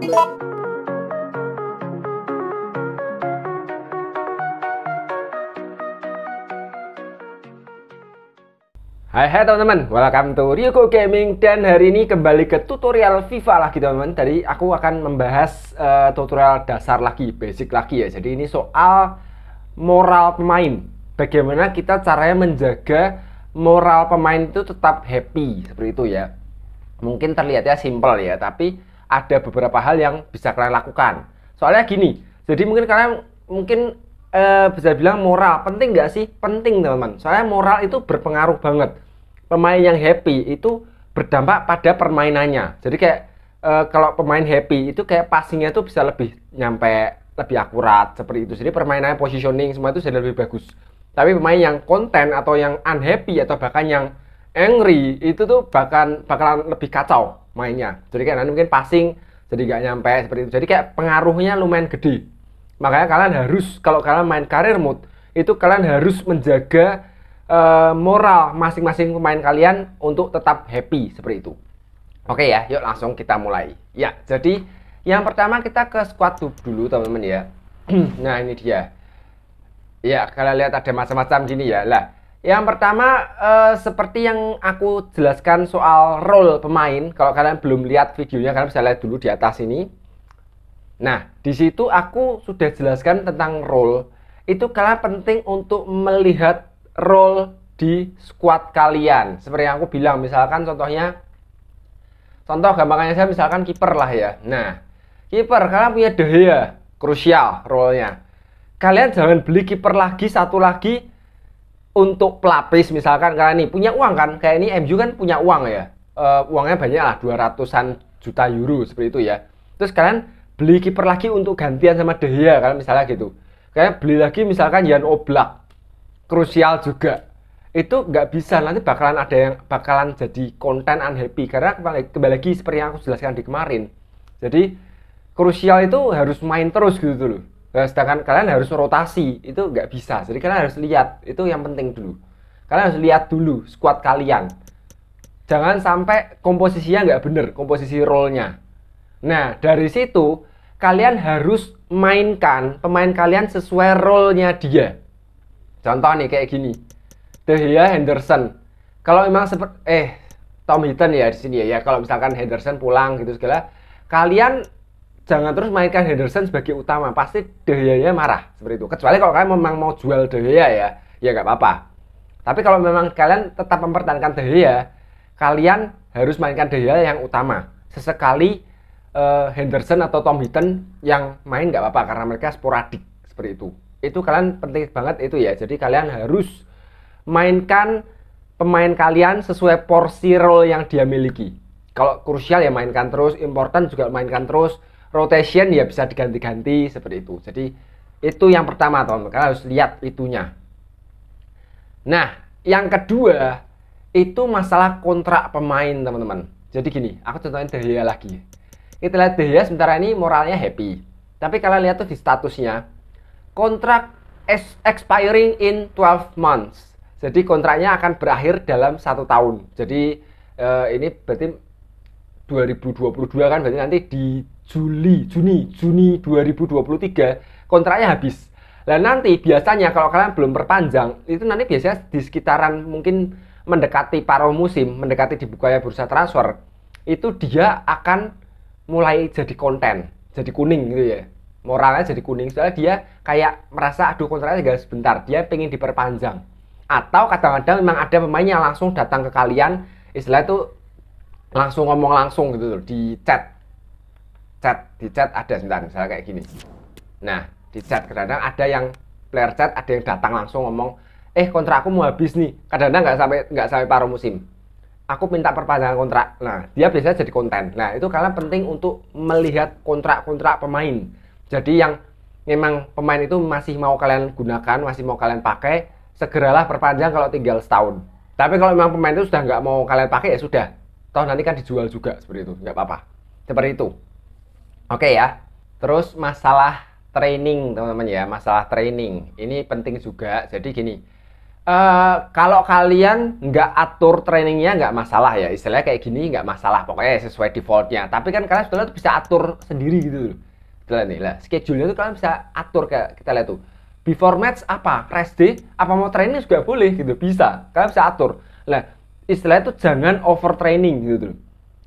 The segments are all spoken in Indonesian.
Hai hai teman-teman, welcome to Ryuko Gaming dan hari ini kembali ke tutorial FIFA lagi teman-teman. Tadi aku akan membahas uh, tutorial dasar lagi, basic lagi ya. Jadi ini soal moral pemain. Bagaimana kita caranya menjaga moral pemain itu tetap happy seperti itu ya. Mungkin terlihatnya simple ya, tapi ada beberapa hal yang bisa kalian lakukan. Soalnya gini, jadi mungkin kalian mungkin e, bisa bilang moral penting nggak sih? Penting teman-teman. Soalnya moral itu berpengaruh banget. Pemain yang happy itu berdampak pada permainannya. Jadi kayak e, kalau pemain happy itu kayak passingnya itu bisa lebih nyampe lebih akurat seperti itu. Jadi permainannya positioning semua itu jadi lebih bagus. Tapi pemain yang konten atau yang unhappy atau bahkan yang angry itu tuh bahkan bakalan lebih kacau mainnya. Jadi kayak nanti mungkin passing jadi nggak nyampe seperti itu. Jadi kayak pengaruhnya lumayan gede. Makanya kalian harus kalau kalian main karir mode itu kalian harus menjaga uh, moral masing-masing pemain kalian untuk tetap happy seperti itu. Oke ya, yuk langsung kita mulai. Ya, jadi yang pertama kita ke squad tub dulu teman-teman ya. nah, ini dia. Ya, kalian lihat ada macam-macam gini ya. Lah, yang pertama eh, seperti yang aku jelaskan soal role pemain, kalau kalian belum lihat videonya kalian bisa lihat dulu di atas ini. Nah, di situ aku sudah jelaskan tentang role. Itu kalian penting untuk melihat role di squad kalian. Seperti yang aku bilang, misalkan contohnya contoh gampangnya saya misalkan kiper lah ya. Nah, kiper kalian punya De Gea, krusial role-nya. Kalian jangan beli kiper lagi satu lagi untuk pelapis misalkan karena ini punya uang kan kayak ini MU kan punya uang ya uh, uangnya banyak lah 200-an juta euro seperti itu ya terus kalian beli kiper lagi untuk gantian sama De Gea kan misalnya gitu kayak beli lagi misalkan Jan Oblak krusial juga itu nggak bisa nanti bakalan ada yang bakalan jadi konten unhappy karena kembali, kembali lagi seperti yang aku jelaskan di kemarin jadi krusial itu harus main terus gitu loh Eh, sedangkan kalian harus rotasi itu nggak bisa. Jadi kalian harus lihat itu yang penting dulu. Kalian harus lihat dulu squad kalian. Jangan sampai komposisinya nggak bener, komposisi role-nya. Nah dari situ kalian harus mainkan pemain kalian sesuai role-nya dia. Contoh nih kayak gini, De Gea Henderson. Kalau memang seperti eh Tom Hinton ya di sini ya, ya kalau misalkan Henderson pulang gitu segala, kalian jangan terus mainkan Henderson sebagai utama pasti De Gea marah seperti itu kecuali kalau kalian memang mau jual De ya ya nggak apa-apa tapi kalau memang kalian tetap mempertahankan De kalian harus mainkan De yang utama sesekali uh, Henderson atau Tom Hinton yang main nggak apa-apa karena mereka sporadik seperti itu itu kalian penting banget itu ya jadi kalian harus mainkan pemain kalian sesuai porsi role yang dia miliki kalau krusial ya mainkan terus important juga mainkan terus rotation ya bisa diganti-ganti seperti itu jadi itu yang pertama teman teman kalian harus lihat itunya nah yang kedua itu masalah kontrak pemain teman-teman jadi gini aku contohin Dehya lagi kita lihat Dehya sementara ini moralnya happy tapi kalian lihat tuh di statusnya kontrak expiring in 12 months jadi kontraknya akan berakhir dalam satu tahun jadi eh, ini berarti 2022 kan berarti nanti di Juli, Juni, Juni 2023 kontraknya habis. Nah nanti biasanya kalau kalian belum perpanjang itu nanti biasanya di sekitaran mungkin mendekati paruh musim, mendekati dibukanya bursa transfer itu dia akan mulai jadi konten, jadi kuning gitu ya. Moralnya jadi kuning soalnya dia kayak merasa aduh kontraknya tinggal sebentar, dia pengen diperpanjang. Atau kadang-kadang memang ada pemain yang langsung datang ke kalian istilah itu langsung ngomong langsung gitu loh, di chat chat di chat ada sebentar misalnya kayak gini nah di chat kadang-kadang ada yang player chat ada yang datang langsung ngomong eh kontrak aku mau habis nih kadang-kadang nggak sampai nggak sampai paruh musim aku minta perpanjangan kontrak nah dia biasanya jadi konten nah itu karena penting untuk melihat kontrak-kontrak pemain jadi yang memang pemain itu masih mau kalian gunakan masih mau kalian pakai segeralah perpanjang kalau tinggal setahun tapi kalau memang pemain itu sudah nggak mau kalian pakai ya sudah toh nanti kan dijual juga seperti itu nggak apa-apa seperti itu Oke okay ya. Terus masalah training teman-teman ya, masalah training ini penting juga. Jadi gini, Uh, kalau kalian nggak atur trainingnya nggak masalah ya istilahnya kayak gini nggak masalah pokoknya sesuai defaultnya tapi kan kalian sebetulnya bisa atur sendiri gitu loh Itulah nih lah schedule-nya tuh kalian bisa atur kayak kita lihat tuh before match apa rest day apa mau training juga boleh gitu bisa kalian bisa atur lah istilahnya tuh jangan overtraining gitu loh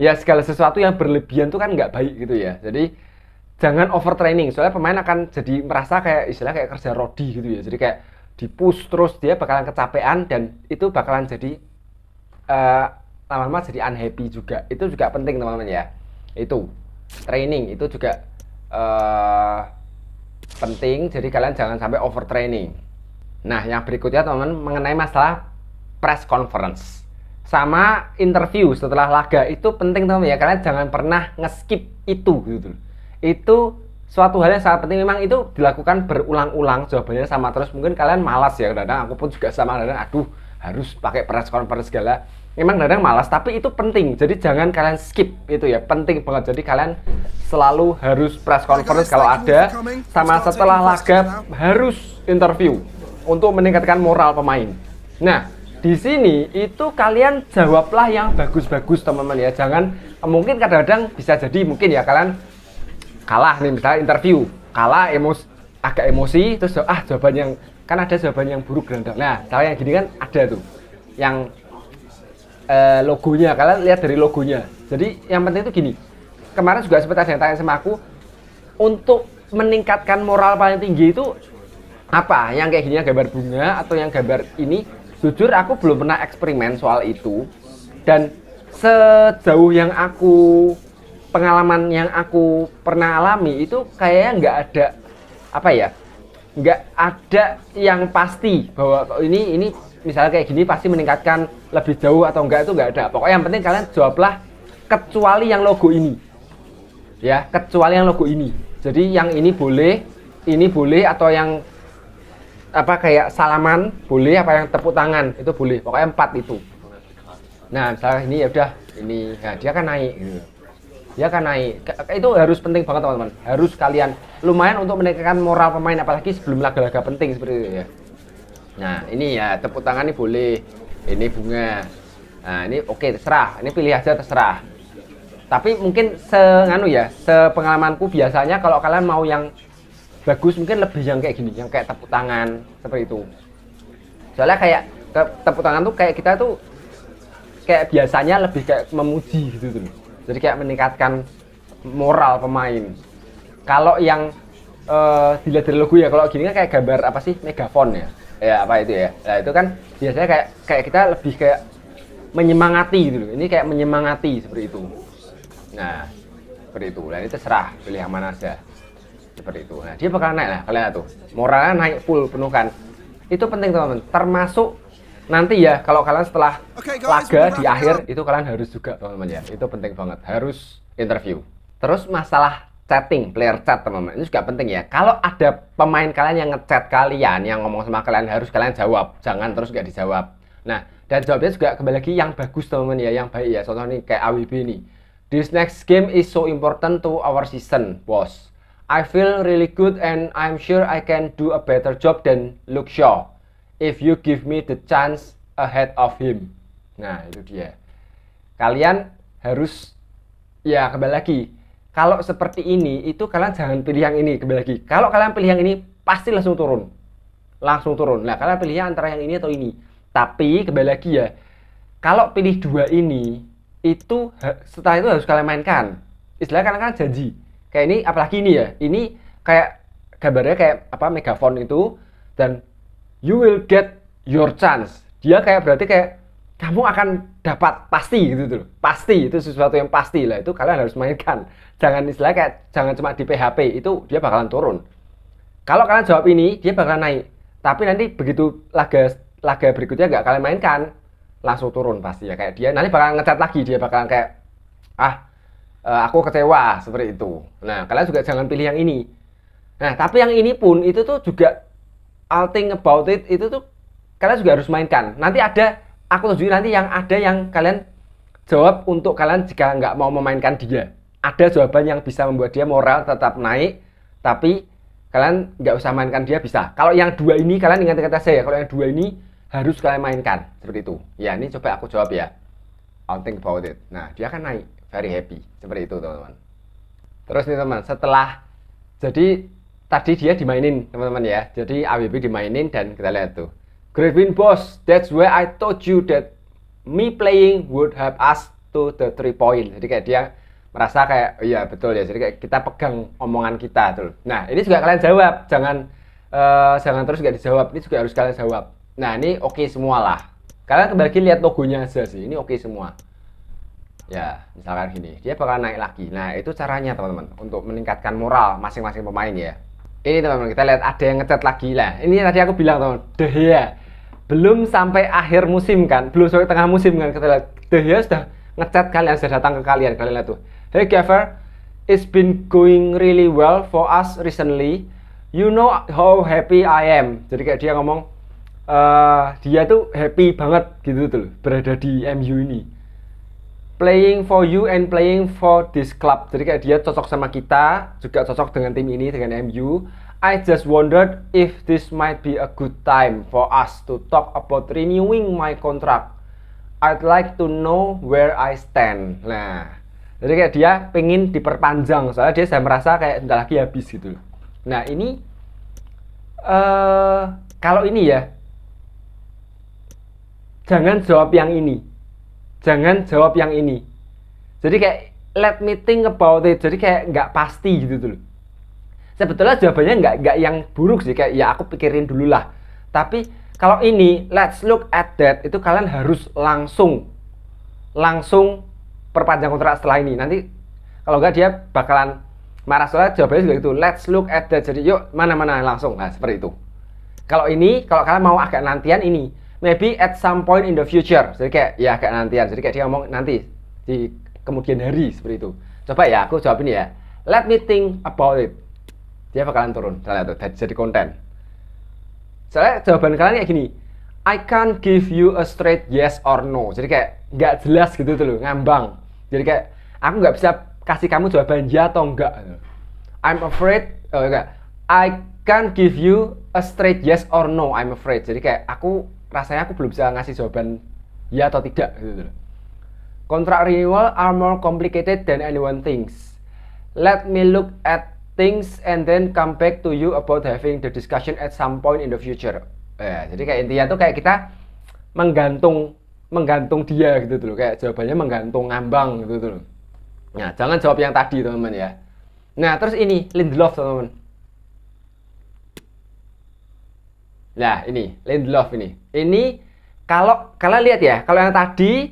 ya segala sesuatu yang berlebihan tuh kan nggak baik gitu ya jadi jangan overtraining soalnya pemain akan jadi merasa kayak istilah kayak kerja rodi gitu ya jadi kayak di push terus dia bakalan kecapean dan itu bakalan jadi lama eh, lama-lama jadi unhappy juga itu juga penting teman-teman ya itu training itu juga uh, penting jadi kalian jangan sampai overtraining nah yang berikutnya teman-teman mengenai masalah press conference sama interview setelah laga itu penting teman teman ya kalian jangan pernah ngeskip itu gitu itu suatu hal yang sangat penting memang itu dilakukan berulang-ulang jawabannya sama terus mungkin kalian malas ya kadang aku pun juga sama kadang aduh harus pakai press conference segala memang kadang malas tapi itu penting jadi jangan kalian skip itu ya penting banget jadi kalian selalu harus press conference kalau ada sama setelah laga harus interview untuk meningkatkan moral pemain nah di sini itu kalian jawablah yang bagus-bagus teman-teman ya. Jangan mungkin kadang-kadang bisa jadi mungkin ya kalian kalah nih misalnya interview, kalah emos agak emosi terus ah jawaban yang kan ada jawaban yang buruk dan nah kalau yang gini kan ada tuh yang eh, logonya kalian lihat dari logonya jadi yang penting itu gini kemarin juga sempat ada yang tanya sama aku untuk meningkatkan moral paling tinggi itu apa yang kayak gini yang gambar bunga atau yang gambar ini jujur aku belum pernah eksperimen soal itu dan sejauh yang aku pengalaman yang aku pernah alami itu kayaknya nggak ada apa ya nggak ada yang pasti bahwa ini ini misalnya kayak gini pasti meningkatkan lebih jauh atau enggak itu nggak ada pokoknya yang penting kalian jawablah kecuali yang logo ini ya kecuali yang logo ini jadi yang ini boleh ini boleh atau yang apa kayak salaman boleh apa yang tepuk tangan itu boleh pokoknya empat itu nah misalnya ini ya udah ini ya dia kan naik iya. dia kan naik itu harus penting banget teman-teman harus kalian lumayan untuk meningkatkan moral pemain apalagi sebelum laga-laga penting seperti itu ya nah ini ya tepuk tangan ini boleh ini bunga nah ini oke okay, terserah ini pilih aja terserah tapi mungkin se ya sepengalamanku biasanya kalau kalian mau yang bagus mungkin lebih yang kayak gini yang kayak tepuk tangan seperti itu soalnya kayak te tepuk tangan tuh kayak kita tuh kayak biasanya lebih kayak memuji gitu tuh jadi kayak meningkatkan moral pemain kalau yang uh, dilihat dari logo ya kalau gini kan kayak gambar apa sih megafon ya ya apa itu ya nah itu kan biasanya kayak kayak kita lebih kayak menyemangati gitu loh ini kayak menyemangati seperti itu nah seperti itu nah ini terserah pilih yang mana saja seperti itu. Nah, dia bakal naik lah, kalian tuh. Moralnya naik full penuh kan. Itu penting teman-teman. Termasuk nanti ya kalau kalian setelah laga di akhir itu kalian harus juga teman-teman ya. Itu penting banget. Harus interview. Terus masalah chatting, player chat teman-teman Ini juga penting ya. Kalau ada pemain kalian yang ngechat kalian, yang ngomong sama kalian harus kalian jawab, jangan terus gak dijawab. Nah dan jawabnya juga kembali lagi yang bagus teman-teman ya, yang baik ya. Contohnya kayak AWB nih. This next game is so important to our season, boss. I feel really good and I'm sure I can do a better job than Luke Shaw if you give me the chance ahead of him. Nah, itu dia. Kalian harus ya kembali lagi. Kalau seperti ini itu kalian jangan pilih yang ini kembali lagi. Kalau kalian pilih yang ini pasti langsung turun. Langsung turun. Nah, kalian pilih antara yang ini atau ini. Tapi kembali lagi ya, kalau pilih dua ini itu setelah itu harus kalian mainkan. Istilahnya kalian kan janji kayak ini apalagi ini ya ini kayak gambarnya kayak apa megaphone itu dan you will get your chance dia kayak berarti kayak kamu akan dapat pasti gitu tuh pasti itu sesuatu yang pasti lah itu kalian harus mainkan jangan istilah kayak jangan cuma di PHP itu dia bakalan turun kalau kalian jawab ini dia bakalan naik tapi nanti begitu laga laga berikutnya nggak kalian mainkan langsung turun pasti ya kayak dia nanti bakalan ngecat lagi dia bakalan kayak ah Eh, aku kecewa seperti itu. Nah, kalian juga jangan pilih yang ini. Nah, tapi yang ini pun itu tuh juga all think about it itu tuh kalian juga harus mainkan. Nanti ada aku tunjukin nanti yang ada yang kalian jawab untuk kalian jika nggak mau memainkan dia. Ada jawaban yang bisa membuat dia moral tetap naik, tapi kalian nggak usah mainkan dia bisa. Kalau yang dua ini kalian ingat kata saya ya. Kalau yang dua ini harus kalian mainkan seperti itu. Ya ini coba aku jawab ya. All think about it. Nah dia akan naik very happy seperti itu teman-teman terus nih teman setelah jadi tadi dia dimainin teman-teman ya jadi AWB dimainin dan kita lihat tuh great win boss that's where I told you that me playing would help us to the three point jadi kayak dia merasa kayak oh, iya betul ya jadi kayak kita pegang omongan kita tuh nah ini juga kalian jawab jangan uh, jangan terus nggak dijawab ini juga harus kalian jawab nah ini oke okay semua lah kalian kembali lihat logonya aja sih ini oke okay semua Ya, iya. misalkan gini, dia bakal naik lagi. Nah, itu caranya teman-teman untuk meningkatkan moral masing-masing pemain ya. Ini teman-teman kita lihat ada yang ngecat lagi lah. Ini tadi aku bilang teman, deh ya belum sampai akhir musim kan, belum sampai tengah musim kan kita lihat deh ya sudah ngecat kalian sudah datang ke kalian kalian lihat tuh. Hey Gaffer, it's been going really well for us recently. You know how happy I am. Jadi kayak dia ngomong, uh, dia tuh happy banget gitu tuh berada di MU ini playing for you and playing for this club. Jadi kayak dia cocok sama kita, juga cocok dengan tim ini dengan MU. I just wondered if this might be a good time for us to talk about renewing my contract. I'd like to know where I stand. Nah, jadi kayak dia pengen diperpanjang soalnya dia saya merasa kayak entah lagi habis gitu. Nah ini uh, kalau ini ya jangan jawab yang ini jangan jawab yang ini jadi kayak let me think about it jadi kayak nggak pasti gitu tuh sebetulnya jawabannya nggak nggak yang buruk sih kayak ya aku pikirin dulu lah tapi kalau ini let's look at that itu kalian harus langsung langsung perpanjang kontrak setelah ini nanti kalau nggak dia bakalan marah soalnya jawabannya juga itu let's look at that jadi yuk mana mana langsung nah seperti itu kalau ini kalau kalian mau agak nantian ini maybe at some point in the future jadi kayak ya kayak nantian jadi kayak dia ngomong nanti di kemudian hari seperti itu coba ya aku jawabin ya let me think about it dia bakalan turun saya tuh jadi konten saya jawaban kalian kayak gini I can't give you a straight yes or no. Jadi kayak nggak jelas gitu tuh loh, ngambang. Jadi kayak aku nggak bisa kasih kamu jawaban ya atau enggak. I'm afraid, oh enggak. I can't give you a straight yes or no. I'm afraid. Jadi kayak aku rasanya aku belum bisa ngasih jawaban ya atau tidak gitu loh. Kontrak renewal are more complicated than anyone thinks. Let me look at things and then come back to you about having the discussion at some point in the future. Ya, jadi kayak intinya tuh kayak kita menggantung menggantung dia gitu tuh kayak jawabannya menggantung ngambang gitu tuh. Nah, jangan jawab yang tadi teman-teman ya. Nah, terus ini Lindelof teman-teman. Nah, ini Lindelof ini. Ini kalau kalian lihat ya, kalau yang tadi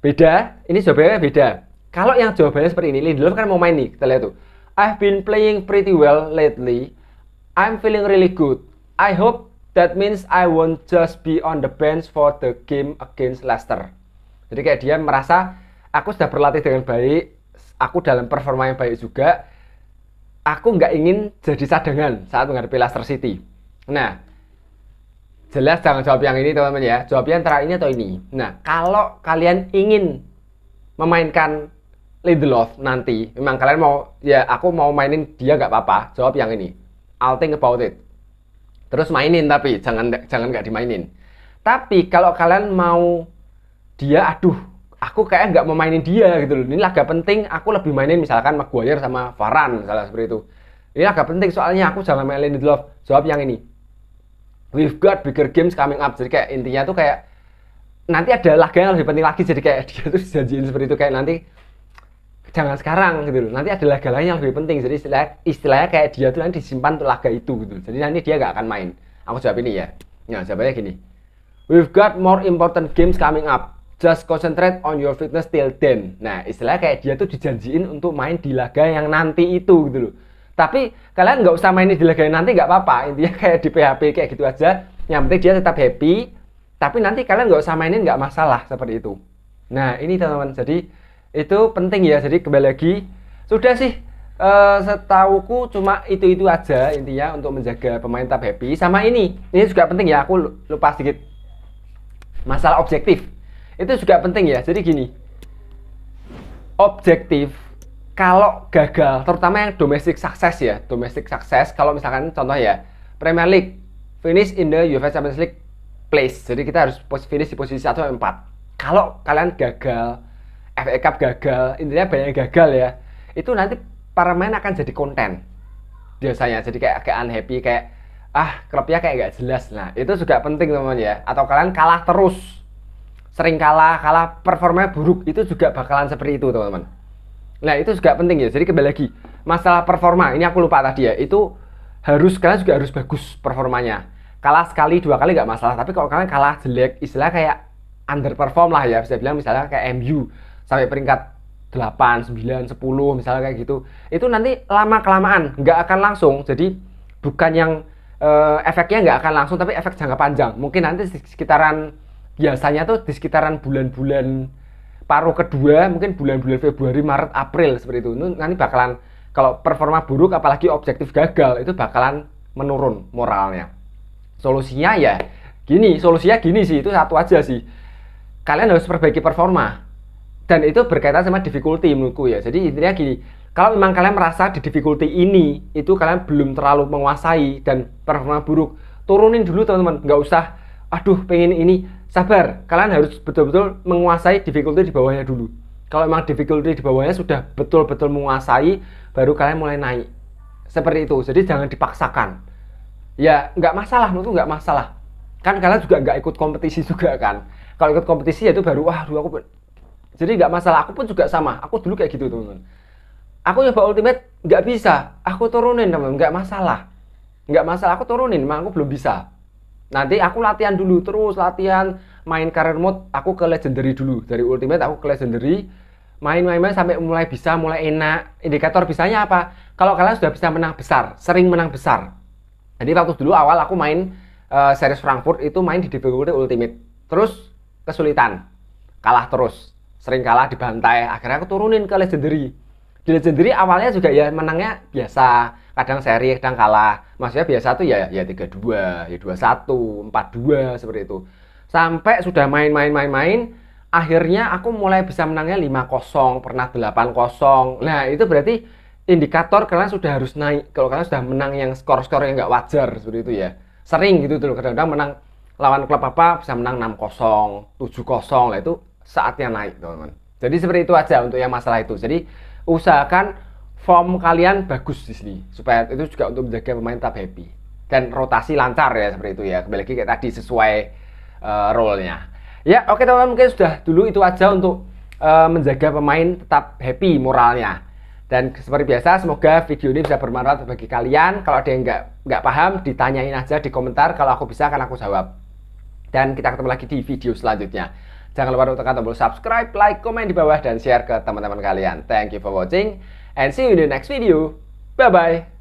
beda, ini jawabannya beda. Kalau yang jawabannya seperti ini, Lindelof kan mau main nih, kita lihat tuh. I've been playing pretty well lately. I'm feeling really good. I hope that means I won't just be on the bench for the game against Leicester. Jadi kayak dia merasa aku sudah berlatih dengan baik, aku dalam performa yang baik juga. Aku nggak ingin jadi cadangan saat menghadapi Leicester City. Nah, jelas jangan jawab yang ini teman-teman ya jawab yang terakhir ini atau ini nah kalau kalian ingin memainkan Lindelof nanti memang kalian mau ya aku mau mainin dia gak apa-apa jawab yang ini I'll think about it terus mainin tapi jangan jangan nggak dimainin tapi kalau kalian mau dia aduh aku kayak nggak mau mainin dia gitu loh ini laga penting aku lebih mainin misalkan Maguire sama Varane misalnya seperti itu ini agak penting soalnya aku jangan main Lindelof jawab yang ini we've got bigger games coming up jadi kayak intinya tuh kayak nanti ada laga yang lebih penting lagi jadi kayak dia tuh janjiin seperti itu kayak nanti jangan sekarang gitu loh nanti ada laga lain yang lebih penting jadi istilah, istilahnya kayak dia tuh nanti disimpan untuk laga itu gitu jadi nanti dia gak akan main aku jawab ini ya ya jawabannya gini we've got more important games coming up just concentrate on your fitness till then nah istilahnya kayak dia tuh dijanjiin untuk main di laga yang nanti itu gitu loh tapi kalian nggak usah mainin di Liga nanti nggak apa-apa intinya kayak di PHP kayak gitu aja yang penting dia tetap happy tapi nanti kalian nggak usah mainin nggak masalah seperti itu nah ini teman-teman jadi itu penting ya jadi kembali lagi sudah sih uh, setauku cuma itu-itu aja intinya untuk menjaga pemain tetap happy sama ini ini juga penting ya aku lupa sedikit masalah objektif itu juga penting ya jadi gini objektif kalau gagal, terutama yang domestic success ya, domestic success. Kalau misalkan contoh ya, Premier League finish in the UEFA Champions League place. Jadi kita harus finish di posisi 1 empat. 4. Kalau kalian gagal, FA Cup gagal, intinya banyak yang gagal ya. Itu nanti para pemain akan jadi konten biasanya. Jadi kayak agak unhappy, kayak ah klubnya kayak nggak jelas. Nah itu juga penting teman teman ya. Atau kalian kalah terus, sering kalah, kalah performanya buruk itu juga bakalan seperti itu teman-teman Nah, itu juga penting ya. Jadi kembali lagi, masalah performa ini aku lupa tadi ya. Itu harus kalian juga harus bagus performanya. Kalah sekali, dua kali nggak masalah, tapi kalau kalian kalah jelek, istilah kayak underperform lah ya, bisa bilang misalnya kayak MU sampai peringkat 8, 9, 10 misalnya kayak gitu. Itu nanti lama kelamaan nggak akan langsung. Jadi bukan yang uh, efeknya nggak akan langsung tapi efek jangka panjang. Mungkin nanti di sekitaran biasanya tuh di sekitaran bulan-bulan paruh kedua mungkin bulan-bulan Februari, Maret, April seperti itu. Itu nanti bakalan kalau performa buruk apalagi objektif gagal itu bakalan menurun moralnya. Solusinya ya gini, solusinya gini sih itu satu aja sih. Kalian harus perbaiki performa. Dan itu berkaitan sama difficulty menurutku ya. Jadi intinya gini, kalau memang kalian merasa di difficulty ini itu kalian belum terlalu menguasai dan performa buruk turunin dulu teman-teman nggak usah aduh pengen ini sabar kalian harus betul-betul menguasai difficulty di bawahnya dulu kalau memang difficulty di bawahnya sudah betul-betul menguasai baru kalian mulai naik seperti itu jadi jangan dipaksakan ya nggak masalah itu nggak masalah kan kalian juga nggak ikut kompetisi juga kan kalau ikut kompetisi ya itu baru wah dulu aku jadi nggak masalah aku pun juga sama aku dulu kayak gitu teman-teman aku nyoba ultimate nggak bisa aku turunin teman nggak masalah nggak masalah aku turunin memang aku belum bisa nanti aku latihan dulu terus latihan main career mode aku ke legendary dulu dari ultimate aku ke legendary main-main main sampai mulai bisa mulai enak indikator bisanya apa kalau kalian sudah bisa menang besar sering menang besar jadi waktu dulu awal aku main uh, series Frankfurt itu main di difficulty ultimate terus kesulitan kalah terus sering kalah dibantai akhirnya aku turunin ke legendary di legendary awalnya juga ya menangnya biasa kadang seri kadang kalah maksudnya biasa tuh ya ya tiga dua ya dua satu empat dua seperti itu sampai sudah main-main main-main akhirnya aku mulai bisa menangnya 5-0 pernah 8-0 nah itu berarti indikator kalian sudah harus naik kalau kalian sudah menang yang skor-skor yang nggak wajar seperti itu ya sering gitu tuh kadang-kadang menang lawan klub apa bisa menang 6-0 7-0 lah itu saatnya naik teman-teman jadi seperti itu aja untuk yang masalah itu jadi usahakan form kalian bagus di sini supaya itu juga untuk menjaga pemain tetap happy dan rotasi lancar ya seperti itu ya kembali lagi kayak tadi sesuai uh, role-nya ya oke okay, teman-teman mungkin sudah dulu itu aja untuk uh, menjaga pemain tetap happy moralnya dan seperti biasa semoga video ini bisa bermanfaat bagi kalian kalau ada yang nggak nggak paham ditanyain aja di komentar kalau aku bisa akan aku jawab dan kita ketemu lagi di video selanjutnya Jangan lupa untuk tekan tombol subscribe, like, komen di bawah, dan share ke teman-teman kalian. Thank you for watching, and see you in the next video. Bye-bye.